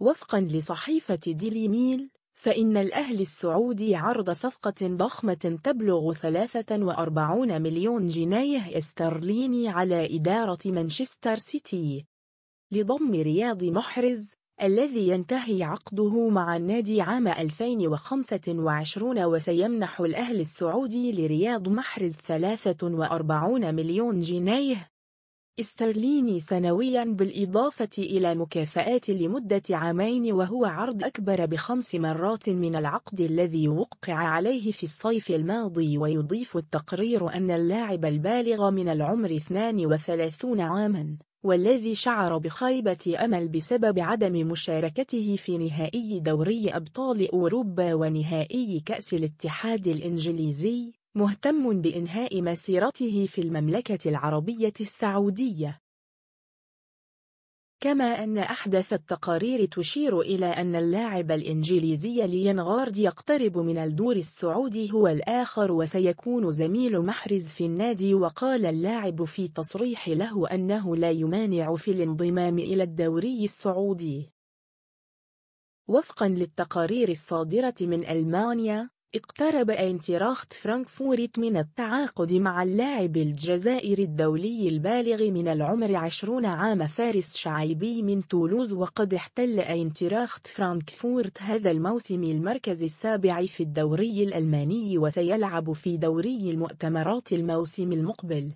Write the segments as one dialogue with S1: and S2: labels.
S1: وفقا لصحيفة ديلي ميل فإن الأهل السعودي عرض صفقة ضخمة تبلغ 43 مليون جنيه استرليني على إدارة مانشستر سيتي لضم رياض محرز الذي ينتهي عقده مع النادي عام 2025 وسيمنح الأهل السعودي لرياض محرز 43 مليون جنيه استرليني سنويا بالإضافة إلى مكافآت لمدة عامين وهو عرض أكبر بخمس مرات من العقد الذي وقع عليه في الصيف الماضي ويضيف التقرير أن اللاعب البالغ من العمر 32 عاما والذي شعر بخيبة أمل بسبب عدم مشاركته في نهائي دوري أبطال أوروبا ونهائي كأس الاتحاد الإنجليزي مهتم بإنهاء مسيرته في المملكة العربية السعودية كما أن أحدث التقارير تشير إلى أن اللاعب الإنجليزي لينغارد يقترب من الدور السعودي هو الآخر وسيكون زميل محرز في النادي وقال اللاعب في تصريح له أنه لا يمانع في الانضمام إلى الدوري السعودي وفقا للتقارير الصادرة من ألمانيا اقترب انتراخت فرانكفورت من التعاقد مع اللاعب الجزائري الدولي البالغ من العمر 20 عام فارس شعيبي من تولوز وقد احتل انتراخت فرانكفورت هذا الموسم المركز السابع في الدوري الألماني وسيلعب في دوري المؤتمرات الموسم المقبل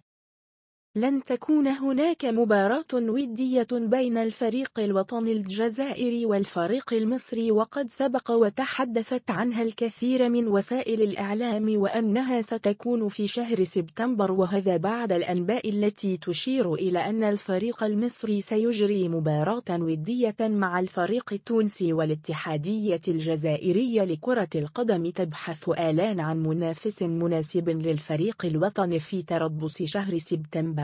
S1: لن تكون هناك مباراة ودية بين الفريق الوطني الجزائري والفريق المصري وقد سبق وتحدثت عنها الكثير من وسائل الإعلام وأنها ستكون في شهر سبتمبر وهذا بعد الأنباء التي تشير إلى أن الفريق المصري سيجري مباراة ودية مع الفريق التونسي والاتحادية الجزائرية لكرة القدم تبحث آلان عن منافس مناسب للفريق الوطني في تربص شهر سبتمبر